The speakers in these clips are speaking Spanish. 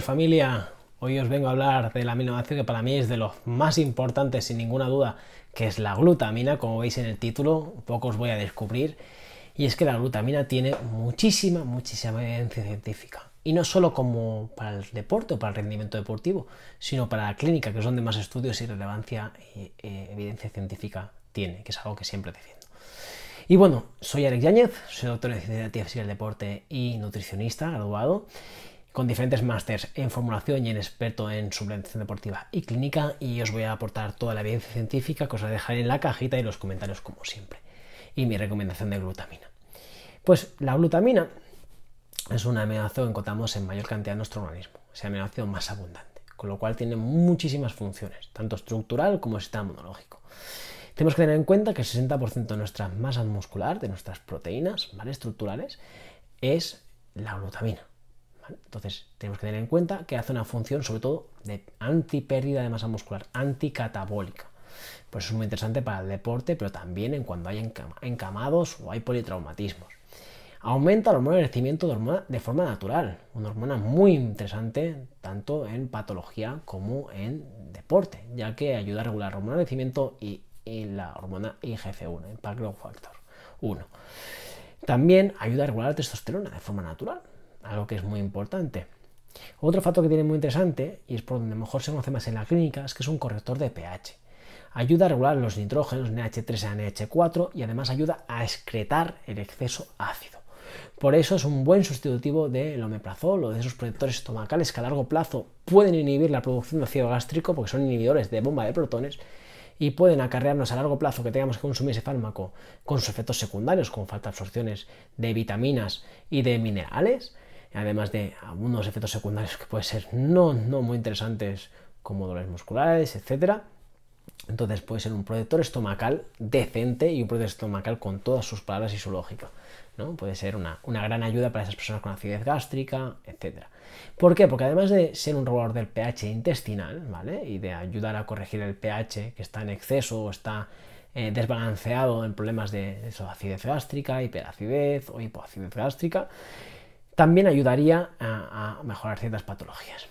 familia. Hoy os vengo a hablar de la aminoácido que para mí es de los más importantes sin ninguna duda, que es la glutamina, como veis en el título, poco os voy a descubrir, y es que la glutamina tiene muchísima, muchísima evidencia científica. Y no solo como para el deporte o para el rendimiento deportivo, sino para la clínica, que es donde más estudios y relevancia y eh, eh, evidencia científica tiene, que es algo que siempre defiendo. Y bueno, soy Alex Yáñez, soy doctor en ciencias del deporte y nutricionista graduado con diferentes másters en formulación y en experto en suplementación deportiva y clínica y os voy a aportar toda la evidencia científica que os la dejaré en la cajita y los comentarios como siempre. Y mi recomendación de glutamina. Pues la glutamina es un aminoácido que encontramos en mayor cantidad en nuestro organismo, es el aminoácido más abundante, con lo cual tiene muchísimas funciones, tanto estructural como sistema Tenemos que tener en cuenta que el 60% de nuestra masa muscular, de nuestras proteínas ¿vale? estructurales, es la glutamina. Entonces, tenemos que tener en cuenta que hace una función, sobre todo, de antipérdida de masa muscular, anticatabólica. Pues es muy interesante para el deporte, pero también en cuando hay encamados o hay politraumatismos. Aumenta la hormona de crecimiento de, de forma natural, una hormona muy interesante tanto en patología como en deporte, ya que ayuda a regular la hormona de crecimiento y, la hormona IGF-1, Factor 1. También ayuda a regular la testosterona de forma natural, algo que es muy importante. Otro factor que tiene muy interesante, y es por donde mejor se conoce más en la clínica, es que es un corrector de pH. Ayuda a regular los nitrógenos NH3 a NH4 y además ayuda a excretar el exceso ácido. Por eso es un buen sustitutivo del omeprazol o de esos protectores estomacales que a largo plazo pueden inhibir la producción de ácido gástrico porque son inhibidores de bomba de protones y pueden acarrearnos a largo plazo que tengamos que consumir ese fármaco con sus efectos secundarios, como falta de absorciones de vitaminas y de minerales además de algunos efectos secundarios que pueden ser no, muy interesantes como dolores musculares, etc. Entonces puede ser un protector estomacal decente y un protector estomacal con todas sus palabras y su lógica. ¿no? Puede ser una, gran ayuda para esas personas con acidez gástrica, etc. ¿Por qué? Porque además de ser un regulador del pH intestinal, ¿vale? Y de ayudar a corregir el pH que está en exceso o está eh, desbalanceado en problemas de, de acidez gástrica, hiperacidez o hipoacidez gástrica, también ayudaría a, mejorar ciertas patologías.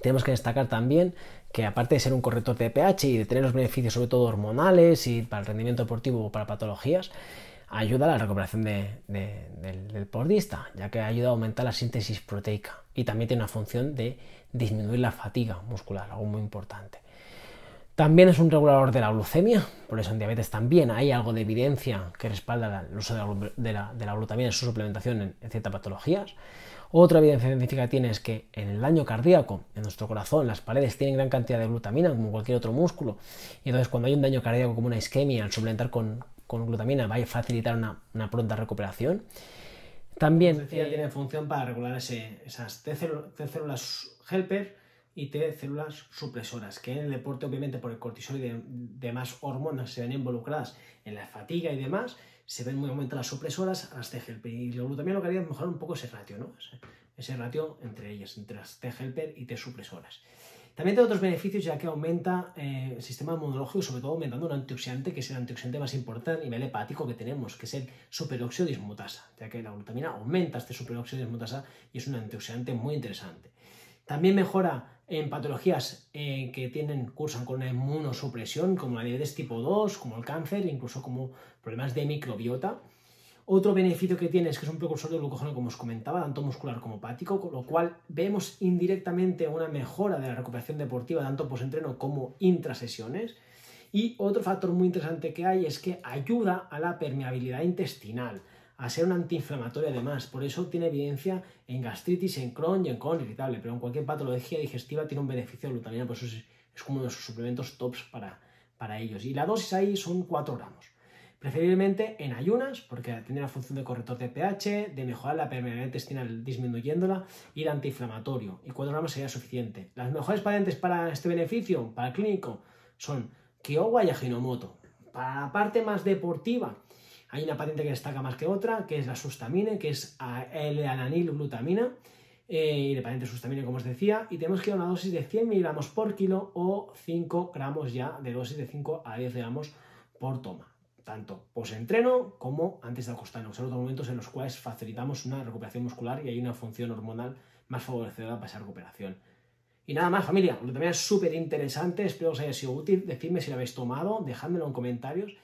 Tenemos que destacar también que aparte de ser un corrector de pH y de tener los beneficios sobre todo hormonales y para el rendimiento deportivo o para patologías, ayuda a la recuperación del, del ya que ayuda a aumentar la síntesis proteica y también tiene una función de disminuir la fatiga muscular, algo muy importante. También es un regulador de la glucemia, por eso en diabetes también hay algo de evidencia que respalda el uso de la, glutamina en su suplementación en, ciertas patologías. Otra evidencia científica tiene es que en el daño cardíaco, en nuestro corazón, las paredes tienen gran cantidad de glutamina, como cualquier otro músculo. Y entonces cuando hay un daño cardíaco como una isquemia, al suplementar con, glutamina va a facilitar una, pronta recuperación. También... Decía, eh, tiene función para regular esas T, células helper y T, células supresoras, que en el deporte, obviamente, por el cortisol y de, demás hormonas se ven involucradas en la fatiga y demás, se ven muy aumentadas las supresoras, las T-Helper, y la glutamina, lo que haría es mejorar un poco ese ratio, ¿no? Ese, ratio entre ellas, entre las T-Helper y T supresoras. También tiene otros beneficios ya que aumenta eh, el sistema inmunológico, sobre todo aumentando un antioxidante que es el antioxidante más importante a nivel hepático que tenemos, que es el superóxido dismutasa, ya que la glutamina aumenta este superóxido dismutasa y es un antioxidante muy interesante. También mejora en patologías eh, que tienen, cursan con una inmunosupresión, como la diabetes tipo 2, como el cáncer, incluso como problemas de microbiota. Otro beneficio que tiene es que es un precursor de glucógeno, como os comentaba, tanto muscular como hepático, con lo cual vemos indirectamente una mejora de la recuperación deportiva, tanto postentreno como intrasesiones. Y otro factor muy interesante que hay es que ayuda a la permeabilidad intestinal a ser un antiinflamatorio además. Por eso tiene evidencia en gastritis, en Crohn y en colon irritable, pero en cualquier patología digestiva tiene un beneficio glutamina, por eso es, uno de sus suplementos tops para, ellos. Y la dosis ahí son 4 gramos. Preferiblemente en ayunas, porque tiene la función de corrector de pH, de mejorar la permeabilidad intestinal disminuyéndola y antiinflamatorio. Y 4 gramos sería suficiente. Las mejores patentes para este beneficio, para el clínico, son Kiowa y Ajinomoto. Para la parte más deportiva, hay una patente que destaca más que otra, que es la sustamine, que es L-ananilglutamina, eh, y de patente sustamine, como os decía, y tenemos que ir a una dosis de 100 miligramos por kilo o 5 gramos ya de dosis de 5 a 10 gramos por toma tanto post-entreno como antes de acostarnos. Son otros momentos en los cuales facilitamos una recuperación muscular y hay una función hormonal más favorecedora para esa recuperación. Y nada más, familia, lo también es súper interesante, espero que os haya sido útil. Decidme si lo habéis tomado, dejádmelo en comentarios